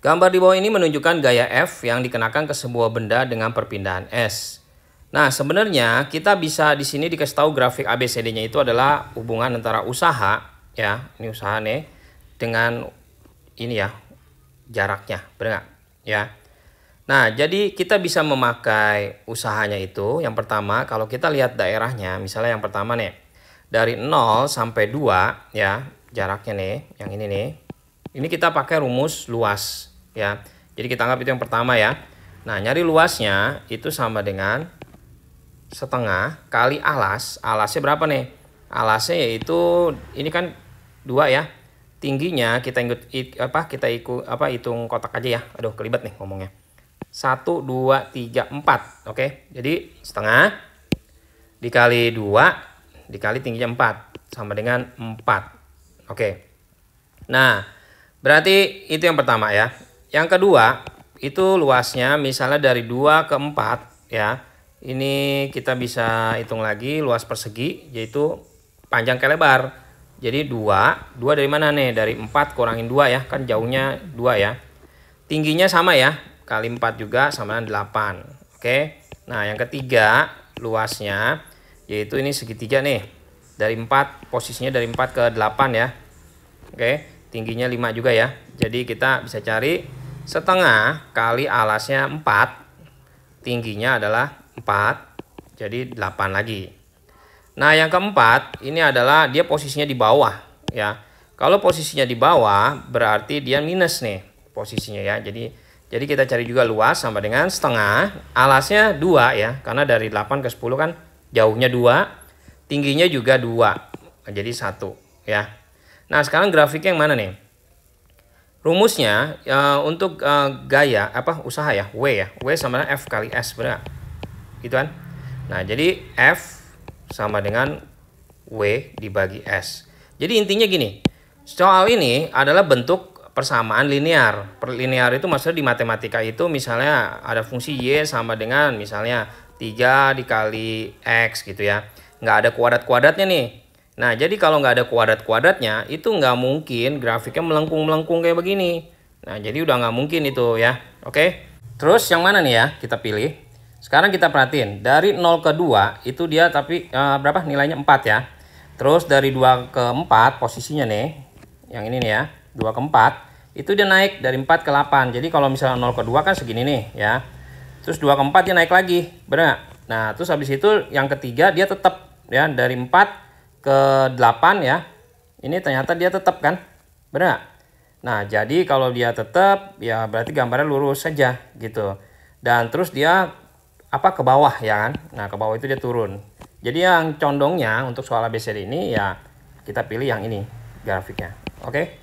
Gambar di bawah ini menunjukkan gaya F yang dikenakan ke sebuah benda dengan perpindahan S. Nah, sebenarnya kita bisa di sini dikasih tahu grafik ABCD-nya itu adalah hubungan antara usaha, ya, ini usaha nih, dengan ini ya, jaraknya, benar nggak? Ya. Nah, jadi kita bisa memakai usahanya itu, yang pertama, kalau kita lihat daerahnya, misalnya yang pertama nih, dari 0 sampai 2, ya, jaraknya nih, yang ini nih, ini kita pakai rumus luas ya. Jadi kita anggap itu yang pertama ya. Nah, nyari luasnya itu sama dengan setengah kali alas. Alasnya berapa nih? Alasnya yaitu ini kan dua ya. Tingginya kita ikut apa kita ikut apa hitung kotak aja ya. Aduh, kelibat nih ngomongnya. satu dua tiga empat Oke. Jadi setengah dikali dua dikali tingginya empat sama dengan empat Oke. Nah, Berarti itu yang pertama ya. Yang kedua, itu luasnya misalnya dari 2 ke 4 ya. Ini kita bisa hitung lagi luas persegi yaitu panjang ke lebar. Jadi 2, 2 dari mana nih? Dari 4 kurangin 2 ya, kan jauhnya 2 ya. Tingginya sama ya, kali 4 juga sama dengan 8. Oke. Nah, yang ketiga luasnya yaitu ini segitiga nih. Dari 4 posisinya dari 4 ke 8 ya. Oke tingginya 5 juga ya jadi kita bisa cari setengah kali alasnya 4 tingginya adalah 4 jadi 8 lagi nah yang keempat ini adalah dia posisinya di bawah ya kalau posisinya di bawah berarti dia minus nih posisinya ya jadi jadi kita cari juga luas sama dengan setengah alasnya 2 ya karena dari 8 ke 10 kan jauhnya 2 tingginya juga 2 jadi satu ya Nah, sekarang grafiknya yang mana nih? Rumusnya uh, untuk uh, gaya apa usaha ya W ya W sama dengan F kali S benar gitu kan nah jadi F sama dengan W dibagi S jadi intinya gini soal ini adalah bentuk persamaan linear perlinear itu maksudnya di matematika itu misalnya ada fungsi Y sama dengan misalnya 3 dikali X gitu ya nggak ada kuadrat-kuadratnya nih Nah, jadi kalau nggak ada kuadrat-kuadratnya, itu nggak mungkin grafiknya melengkung-melengkung kayak begini. Nah, jadi udah nggak mungkin itu ya. Oke. Terus yang mana nih ya kita pilih? Sekarang kita perhatiin. Dari 0 ke 2, itu dia tapi uh, berapa? Nilainya 4 ya. Terus dari 2 ke 4, posisinya nih. Yang ini nih ya. 2 ke 4. Itu dia naik dari 4 ke 8. Jadi kalau misalnya 0 ke 2 kan segini nih ya. Terus 2 ke 4 dia naik lagi. Benar Nah, terus habis itu yang ketiga dia tetap ya dari 4 ke-8 ya. Ini ternyata dia tetap kan? Benar gak? Nah, jadi kalau dia tetap ya berarti gambarnya lurus saja gitu. Dan terus dia apa ke bawah ya kan? Nah, ke bawah itu dia turun. Jadi yang condongnya untuk soal ABCD ini ya kita pilih yang ini grafiknya. Oke? Okay?